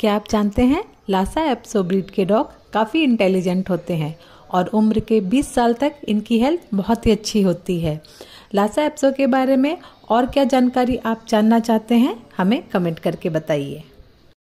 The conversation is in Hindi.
क्या आप जानते हैं लासा एप्सो ब्रीड के डॉग काफ़ी इंटेलिजेंट होते हैं और उम्र के 20 साल तक इनकी हेल्थ बहुत ही अच्छी होती है लासा एप्सो के बारे में और क्या जानकारी आप जानना चाहते हैं हमें कमेंट करके बताइए